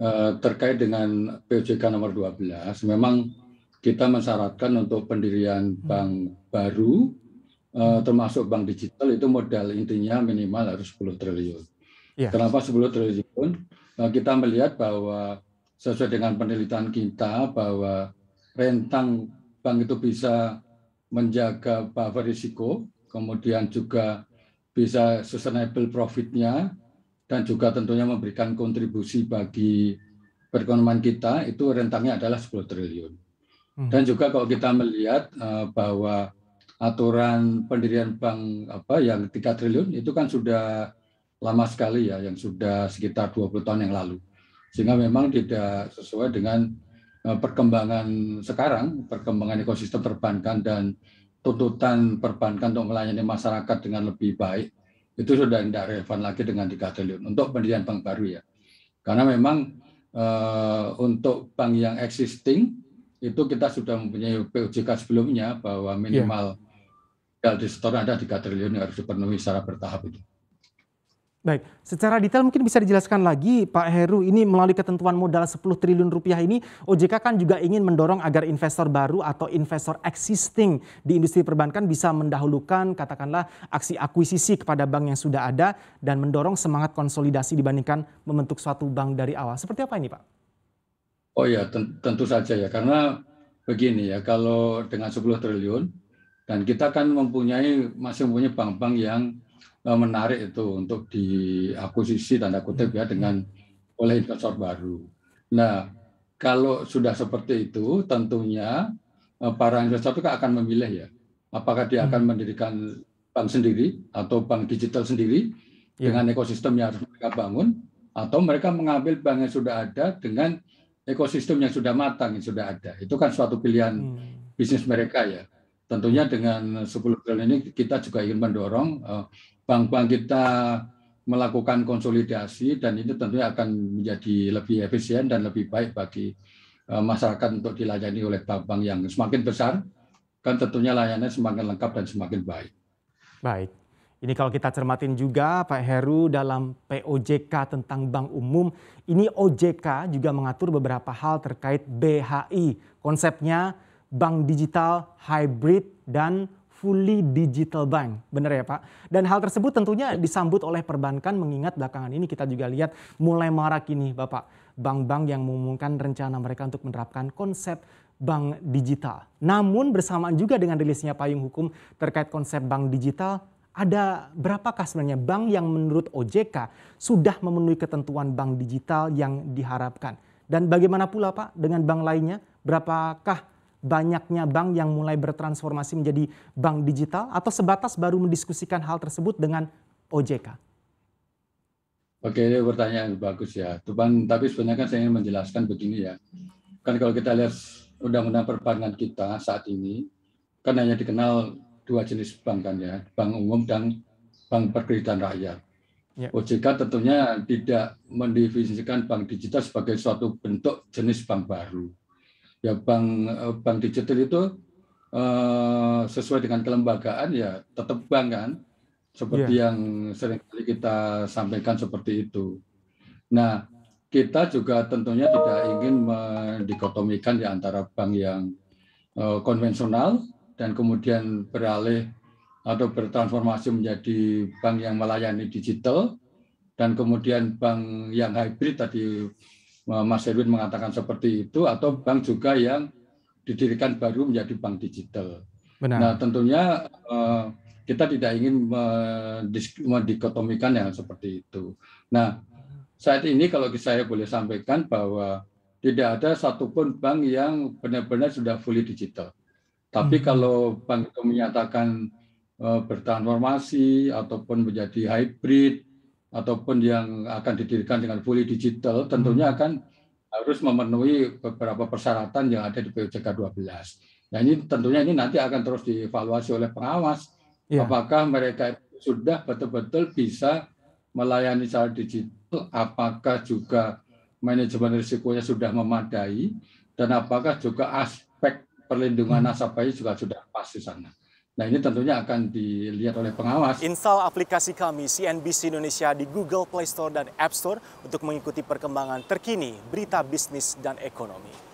Eh, terkait dengan POJK nomor 12 memang kita mensyaratkan untuk pendirian hmm. bank baru eh, hmm. termasuk bank digital itu modal intinya minimal harus 10 triliun. Ya. Kenapa 10 triliun? Eh, kita melihat bahwa sesuai dengan penelitian kita bahwa rentang bank itu bisa menjaga buffer risiko, kemudian juga bisa sustainable profitnya, dan juga tentunya memberikan kontribusi bagi perekonomian kita itu rentangnya adalah 10 triliun. Hmm. Dan juga kalau kita melihat eh, bahwa aturan pendirian bank apa yang tiga triliun itu kan sudah lama sekali ya yang sudah sekitar 20 tahun yang lalu sehingga memang tidak sesuai dengan eh, perkembangan sekarang perkembangan ekosistem perbankan dan tuntutan perbankan untuk melayani masyarakat dengan lebih baik itu sudah tidak relevan lagi dengan 3 triliun untuk pendirian bank baru ya. Karena memang eh, untuk bank yang existing itu kita sudah mempunyai PUJK sebelumnya bahwa minimal yeah. di store ada 3 triliun yang harus dipenuhi secara bertahap itu. Baik, secara detail mungkin bisa dijelaskan lagi Pak Heru ini melalui ketentuan modal 10 triliun rupiah ini OJK kan juga ingin mendorong agar investor baru atau investor existing di industri perbankan bisa mendahulukan katakanlah aksi akuisisi kepada bank yang sudah ada dan mendorong semangat konsolidasi dibandingkan membentuk suatu bank dari awal. Seperti apa ini Pak? Oh ya tentu saja ya karena begini ya kalau dengan 10 triliun dan kita kan mempunyai masih mempunyai bank-bank yang Eh, menarik itu untuk diakuisisi tanda kutip ya dengan oleh investor baru. Nah, kalau sudah seperti itu tentunya eh, para investor itu akan memilih ya apakah dia akan hmm. mendirikan bank sendiri atau bank digital sendiri iya. dengan ekosistem yang harus mereka bangun atau mereka mengambil bank yang sudah ada dengan ekosistem yang sudah matang yang sudah ada. Itu kan suatu pilihan hmm. bisnis mereka ya tentunya dengan 10 triliun ini kita juga ingin mendorong eh, bank-bank kita melakukan konsolidasi dan ini tentunya akan menjadi lebih efisien dan lebih baik bagi e, masyarakat untuk dilayani oleh bank-bank yang semakin besar kan tentunya layanannya semakin lengkap dan semakin baik. Baik. Ini kalau kita cermatin juga Pak Heru dalam POJK tentang bank umum, ini OJK juga mengatur beberapa hal terkait BHI. Konsepnya bank digital, hybrid dan fully digital bank. Benar ya Pak? Dan hal tersebut tentunya disambut oleh perbankan mengingat belakangan ini kita juga lihat mulai marak ini Bapak. Bank-bank yang mengumumkan rencana mereka untuk menerapkan konsep bank digital. Namun bersamaan juga dengan rilisnya payung hukum terkait konsep bank digital, ada berapakah sebenarnya bank yang menurut OJK sudah memenuhi ketentuan bank digital yang diharapkan? Dan bagaimana pula Pak dengan bank lainnya? Berapakah banyaknya bank yang mulai bertransformasi menjadi bank digital atau sebatas baru mendiskusikan hal tersebut dengan OJK? Oke, ini pertanyaan bagus ya. Tuhan, tapi sebenarnya kan saya ingin menjelaskan begini ya. Kan kalau kita lihat undang-undang perbankan kita saat ini, kan hanya dikenal dua jenis bank kan ya, bank umum dan bank perkreditan rakyat. Yeah. OJK tentunya tidak mendefinisikan bank digital sebagai suatu bentuk jenis bank baru ya bank eh, bank digital itu eh, sesuai dengan kelembagaan ya tetap bank kan seperti yeah. yang sering kali kita sampaikan seperti itu. Nah, kita juga tentunya tidak ingin mendikotomikan di antara bank yang eh, konvensional dan kemudian beralih atau bertransformasi menjadi bank yang melayani digital dan kemudian bank yang hybrid tadi Eh, Mas Erwin mengatakan seperti itu atau bank juga yang didirikan baru menjadi bank digital. Benar. Nah tentunya eh, kita tidak ingin mendikotomikan yang seperti itu. Nah saat ini kalau saya boleh sampaikan bahwa tidak ada satupun bank yang benar-benar sudah fully digital. Tapi hmm. kalau bank itu menyatakan eh, bertransformasi ataupun menjadi hybrid ataupun yang akan didirikan dengan fully digital tentunya hmm. akan harus memenuhi beberapa persyaratan yang ada di PUJK 12. Nah ini tentunya ini nanti akan terus dievaluasi oleh pengawas ya. apakah mereka sudah betul-betul bisa melayani secara digital, apakah juga manajemen risikonya sudah memadai dan apakah juga aspek perlindungan hmm. nasabahnya juga sudah pas di sana. Nah ini tentunya akan dilihat oleh pengawas. Install aplikasi kami CNBC Indonesia di Google Play Store dan App Store untuk mengikuti perkembangan terkini berita bisnis dan ekonomi.